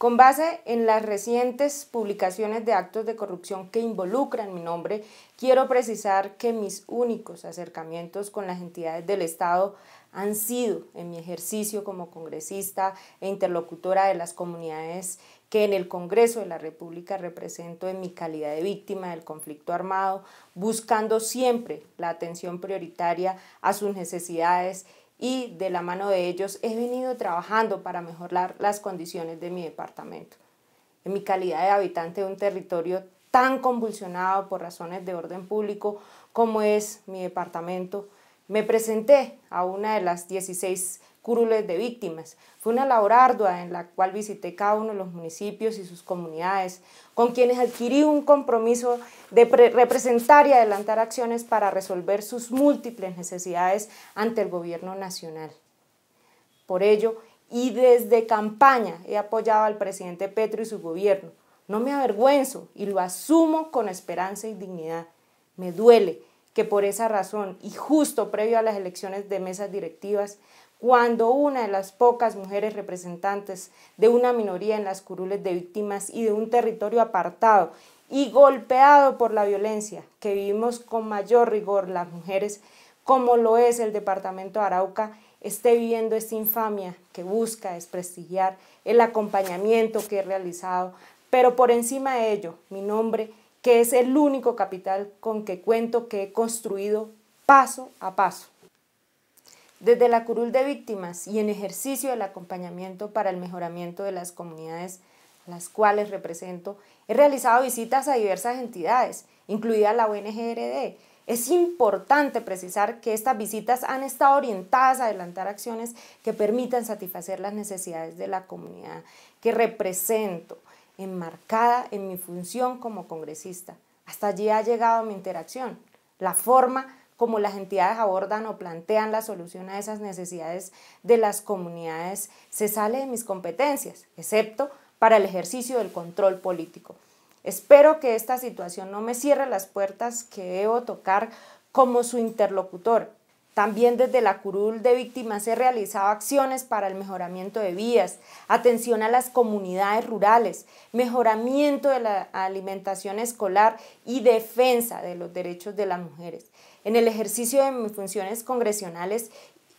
Con base en las recientes publicaciones de actos de corrupción que involucran mi nombre, quiero precisar que mis únicos acercamientos con las entidades del Estado han sido en mi ejercicio como congresista e interlocutora de las comunidades que en el Congreso de la República represento en mi calidad de víctima del conflicto armado, buscando siempre la atención prioritaria a sus necesidades y de la mano de ellos he venido trabajando para mejorar las condiciones de mi departamento. En mi calidad de habitante de un territorio tan convulsionado por razones de orden público como es mi departamento, me presenté a una de las 16 cúrules de víctimas. Fue una labor ardua en la cual visité cada uno de los municipios y sus comunidades, con quienes adquirí un compromiso de representar y adelantar acciones para resolver sus múltiples necesidades ante el gobierno nacional. Por ello, y desde campaña he apoyado al presidente Petro y su gobierno. No me avergüenzo y lo asumo con esperanza y dignidad. Me duele que por esa razón y justo previo a las elecciones de mesas directivas, cuando una de las pocas mujeres representantes de una minoría en las curules de víctimas y de un territorio apartado y golpeado por la violencia que vivimos con mayor rigor las mujeres, como lo es el departamento de Arauca, esté viviendo esta infamia que busca desprestigiar el acompañamiento que he realizado. Pero por encima de ello, mi nombre que es el único capital con que cuento que he construido paso a paso. Desde la curul de víctimas y en ejercicio del acompañamiento para el mejoramiento de las comunidades las cuales represento, he realizado visitas a diversas entidades, incluida la ONGRD. Es importante precisar que estas visitas han estado orientadas a adelantar acciones que permitan satisfacer las necesidades de la comunidad que represento, enmarcada en mi función como congresista. Hasta allí ha llegado mi interacción, la forma como las entidades abordan o plantean la solución a esas necesidades de las comunidades se sale de mis competencias, excepto para el ejercicio del control político. Espero que esta situación no me cierre las puertas que debo tocar como su interlocutor también desde la curul de víctimas se realizado acciones para el mejoramiento de vías, atención a las comunidades rurales, mejoramiento de la alimentación escolar y defensa de los derechos de las mujeres. En el ejercicio de mis funciones congresionales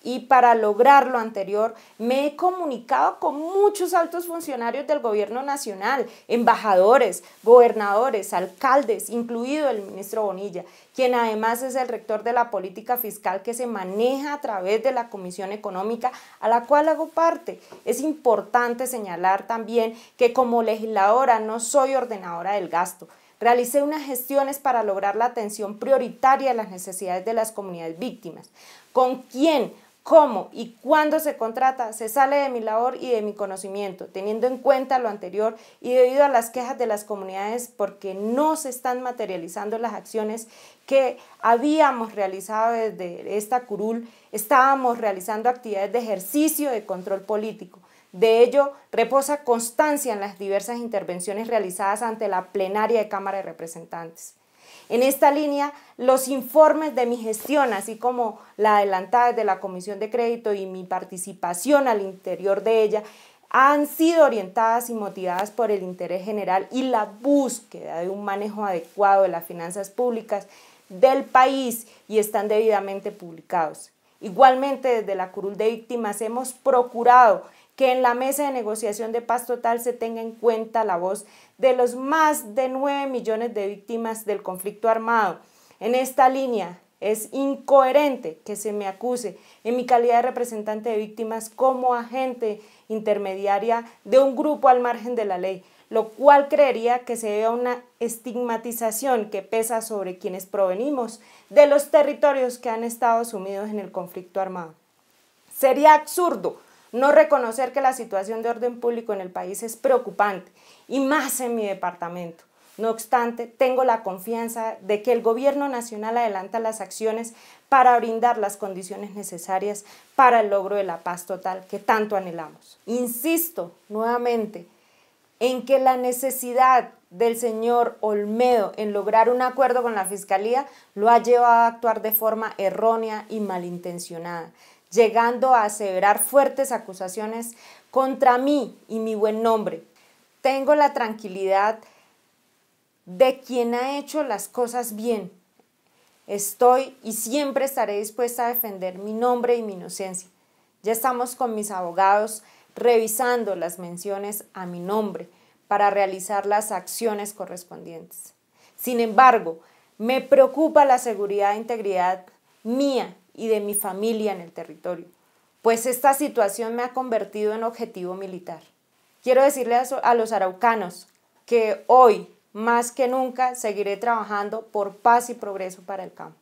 y para lograr lo anterior, me he comunicado con muchos altos funcionarios del gobierno nacional, embajadores, gobernadores, alcaldes, incluido el ministro Bonilla, quien además es el rector de la política fiscal que se maneja a través de la Comisión Económica, a la cual hago parte. Es importante señalar también que como legisladora no soy ordenadora del gasto, realicé unas gestiones para lograr la atención prioritaria a las necesidades de las comunidades víctimas, con quién? cómo y cuándo se contrata se sale de mi labor y de mi conocimiento, teniendo en cuenta lo anterior y debido a las quejas de las comunidades porque no se están materializando las acciones que habíamos realizado desde esta curul, estábamos realizando actividades de ejercicio de control político. De ello, reposa constancia en las diversas intervenciones realizadas ante la plenaria de Cámara de Representantes. En esta línea, los informes de mi gestión, así como la adelantada de la Comisión de Crédito y mi participación al interior de ella, han sido orientadas y motivadas por el interés general y la búsqueda de un manejo adecuado de las finanzas públicas del país y están debidamente publicados. Igualmente, desde la Curul de Víctimas hemos procurado que en la mesa de negociación de paz total se tenga en cuenta la voz de los más de 9 millones de víctimas del conflicto armado. En esta línea es incoherente que se me acuse en mi calidad de representante de víctimas como agente intermediaria de un grupo al margen de la ley, lo cual creería que se debe una estigmatización que pesa sobre quienes provenimos de los territorios que han estado sumidos en el conflicto armado. Sería absurdo no reconocer que la situación de orden público en el país es preocupante, y más en mi departamento. No obstante, tengo la confianza de que el Gobierno Nacional adelanta las acciones para brindar las condiciones necesarias para el logro de la paz total que tanto anhelamos. Insisto nuevamente en que la necesidad del señor Olmedo en lograr un acuerdo con la Fiscalía lo ha llevado a actuar de forma errónea y malintencionada llegando a aseverar fuertes acusaciones contra mí y mi buen nombre. Tengo la tranquilidad de quien ha hecho las cosas bien. Estoy y siempre estaré dispuesta a defender mi nombre y mi inocencia. Ya estamos con mis abogados revisando las menciones a mi nombre para realizar las acciones correspondientes. Sin embargo, me preocupa la seguridad e integridad mía y de mi familia en el territorio, pues esta situación me ha convertido en objetivo militar. Quiero decirle a, los araucanos que hoy, más que nunca, seguiré trabajando por paz y progreso para el campo.